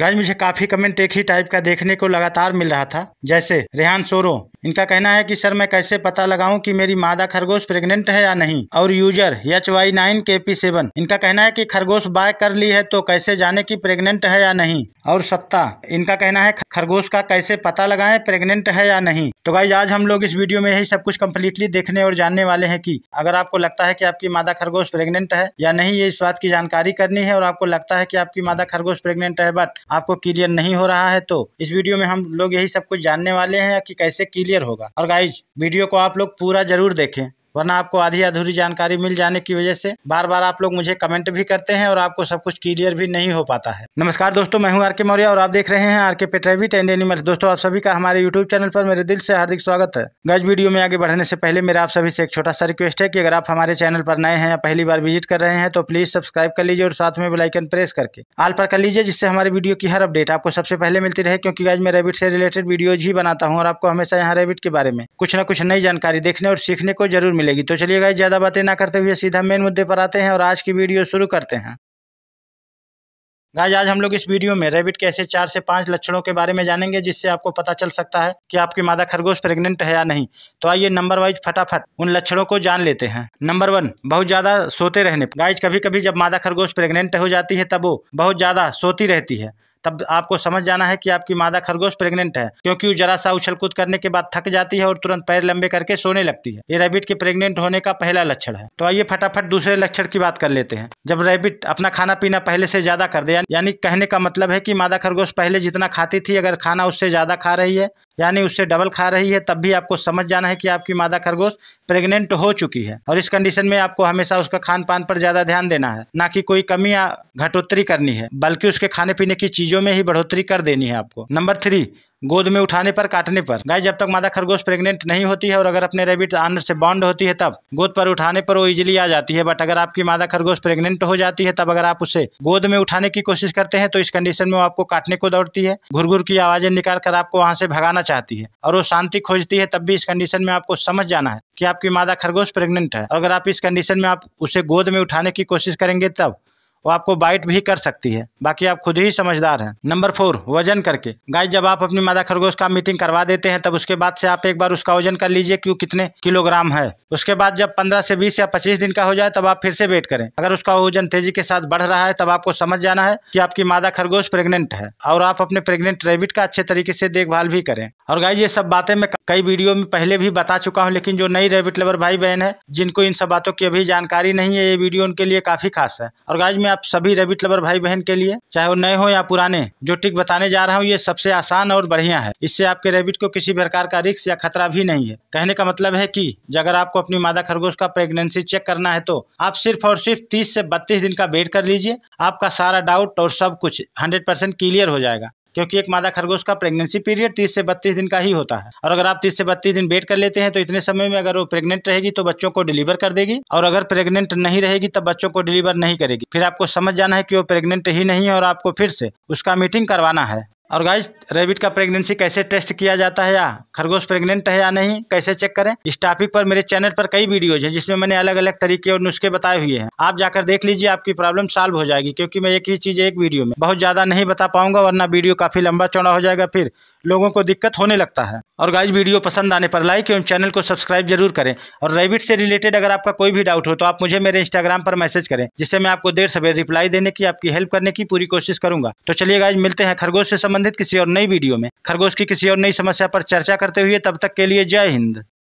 guys मुझे काफ़ी comment एक ही टाइप का देखने को लगातार मिल रहा था जैसे रेहान सोरो इनका कहना है कि सर मैं कैसे पता लगाऊं कि मेरी मादा खरगोश प्रेग्नेंट है या नहीं और user H Y nine K P seven इनका कहना है कि खरगोश बाय कर ली है तो कैसे जाने कि प्रेग्नेंट है या नहीं और सत्ता इनका कहना है खरगोश का कैसे पता लगाएं प्रेग्नेंट है या नहीं तो भाई आज हम लोग इस वीडियो में यही सब कुछ कम्प्लीटली देखने और जानने वाले है की अगर आपको लगता है की आपकी मादा खरगोश प्रेगनेंट है या नहीं ये इस बात की जानकारी करनी है और आपको लगता है की आपकी मादा खरगोश प्रेगनेंट है बट आपको क्लियर नहीं हो रहा है तो इस वीडियो में हम लोग यही सब कुछ जानने वाले है की कैसे क्लियर क्लियर होगा और गाइज वीडियो को आप लोग पूरा जरूर देखें वरना आपको आधी अधूरी जानकारी मिल जाने की वजह से बार बार आप लोग मुझे कमेंट भी करते हैं और आपको सब कुछ क्लियर भी नहीं हो पाता है नमस्कार दोस्तों मैं हूँ आर के मौर्य और आप देख रहे हैं आर के पेट्रेविट एंड एनिमल्स दोस्तों आप सभी का हमारे यूट्यूब चैनल पर मेरे दिल से हार्दिक स्वागत है गज वीडियो में आगे बढ़ने से पहले मेरा आप सभी से एक छोटा सा रिक्वेस्ट है की अगर आप हमारे चैनल पर नए हैं या पहली बार विजिट कर रहे हैं तो प्लीज सब्सक्राइब कर लीजिए और साथ में बेलाइकन प्रेस करके आल पर कर लीजिए जिससे हमारे वीडियो की हर अपडेट आपको सबसे पहले मिलती रहे क्योंकि आज मैं रेबिट से रिलेटेड वीडियोज ही बनाता हूँ और आपको हमेशा यहाँ रेबिट के बारे में कुछ ना कुछ नई जानकारी देखने और सीखने को जरूर मिले मिलेगी तो चलिए गाइस ज़्यादा बातें ना करते हुए सीधा मेन मुद्दे पर आते हैं और आज की वीडियो शुरू करते हैं गाइस आज हम लोग इस वीडियो में रेबिट के ऐसे चार से पांच लक्षणों के बारे में जानेंगे जिससे आपको पता चल सकता है कि आपकी मादा खरगोश प्रेग्नेंट है या नहीं तो आइए नंबर वाइज फटाफट उन लक्षणों को जान लेते हैं नंबर वन बहुत ज्यादा सोते रहने गाइस कभी कभी जब मादा खरगोश प्रेग्नेंट हो जाती है तब वो बहुत ज्यादा सोती रहती है तब आपको समझ जाना है कि आपकी मादा खरगोश प्रेग्नेंट है क्योंकि जरा सा उछल कूद करने के बाद थक जाती है और तुरंत पैर लंबे करके सोने लगती है ये रैबिट के प्रेग्नेंट होने का पहला लक्षण है तो आइए फटाफट दूसरे लक्षण की बात कर लेते हैं जब रैबिट अपना खाना पीना पहले से ज्यादा कर दे यानी कहने का मतलब है कि मादा खरगोश पहले जितना खाती थी अगर खाना उससे ज्यादा खा रही है यानी उससे डबल खा रही है तब भी आपको समझ जाना है कि आपकी मादा खरगोश प्रेग्नेंट हो चुकी है और इस कंडीशन में आपको हमेशा उसका खान पान पर ज्यादा ध्यान देना है ना कि कोई कमी या घटोत्तरी करनी है बल्कि उसके खाने पीने की चीजों में ही बढ़ोतरी कर देनी है आपको नंबर थ्री गोद में उठाने पर काटने पर गाय जब तक मादा खरगोश प्रेग्नेंट नहीं होती है और अगर अपने रेबिट आन से बॉन्ड होती है तब गोद पर उठाने पर वो इजिली आ जाती है बट अगर आपकी मादा खरगोश प्रेग्नेंट हो जाती है तब अगर आप उसे गोद में उठाने की कोशिश करते हैं तो इस कंडीशन में आपको काटने को दौड़ती है घुर घुर की आवाजें निकाल कर आपको वहाँ से भगाना चाहती है और वो शांति खोजती है तब भी इस कंडीशन में आपको समझ जाना है की आपकी मादा खरगोश प्रेगनेंट है अगर आप इस कंडीशन में आप उसे गोद में उठाने की कोशिश करेंगे तब वो आपको बाइट भी कर सकती है बाकी आप खुद ही समझदार हैं नंबर फोर वजन करके गाय जब आप अपनी मादा खरगोश का मीटिंग करवा देते हैं तब उसके बाद से आप एक बार उसका वजन कर लीजिए कि कितने किलोग्राम है उसके बाद जब पंद्रह से बीस या पच्चीस दिन का हो जाए तब आप फिर से वेट करें अगर उसका वजन तेजी के साथ बढ़ रहा है तब आपको समझ जाना है की आपकी मादा खरगोश प्रेगनेंट है और आप अपने प्रेगनेंट रेबिट का अच्छे तरीके से देखभाल भी करें और गाय ये सब बातें मैं कई वीडियो में पहले भी बता चुका हूँ लेकिन जो नई रेबिट लवर भाई बहन है जिनको इन सब बातों की अभी जानकारी नहीं है ये वीडियो उनके लिए काफी खास है और गाय में में आप सभी रेबिट लवर भाई बहन के लिए चाहे वो नए हो या पुराने जो ट्रिक बताने जा रहा हूँ ये सबसे आसान और बढ़िया है इससे आपके रेबिट को किसी प्रकार का रिक्स या खतरा भी नहीं है कहने का मतलब है कि अगर आपको अपनी मादा खरगोश का प्रेगनेंसी चेक करना है तो आप सिर्फ और सिर्फ तीस से बत्तीस दिन का वेट कर लीजिए आपका सारा डाउट और सब कुछ हंड्रेड क्लियर हो जाएगा क्योंकि एक मादा खरगोश का प्रेगनेंसी पीरियड तीस से बत्तीस दिन का ही होता है और अगर आप तीस से बत्तीस दिन वेट कर लेते हैं तो इतने समय में अगर वो प्रेगनेंट रहेगी तो बच्चों को डिलीवर कर देगी और अगर प्रेगनेंट नहीं रहेगी तब बच्चों को डिलीवर नहीं करेगी फिर आपको समझ जाना है कि वो प्रेगनेंट ही नहीं है और आपको फिर से उसका मीटिंग करवाना है और गाइज रेबिट का प्रेगनेंसी कैसे टेस्ट किया जाता है या खरगोश प्रेग्नेंट है या नहीं कैसे चेक करें इस टॉपिक पर मेरे चैनल पर कई वीडियोज हैं जिसमें मैंने अलग अलग तरीके और नुस्खे बताए हुए हैं आप जाकर देख लीजिए आपकी प्रॉब्लम सॉल्व हो जाएगी क्योंकि मैं एक ही चीज़ एक वीडियो में बहुत ज़्यादा नहीं बता पाऊंगा वरना वीडियो काफ़ी लंबा चौड़ा हो जाएगा फिर लोगों को दिक्कत होने लगता है और गाइज वीडियो पसंद आने पर लाइक एवं चैनल को सब्सक्राइब जरूर करें और रेबिट से रिलेटेड अगर आपका कोई भी डाउट हो तो आप मुझे मेरे इंस्टाग्राम पर मैसेज करें जिससे मैं आपको देर सवेर रिप्लाई देने की आपकी हेल्प करने की पूरी कोशिश करूंगा तो चलिए गाइज मिलते हैं खरगोश से संबंधित किसी और नई वीडियो में खरगोश की किसी और नई समस्या पर चर्चा करते हुए तब तक के लिए जय हिंद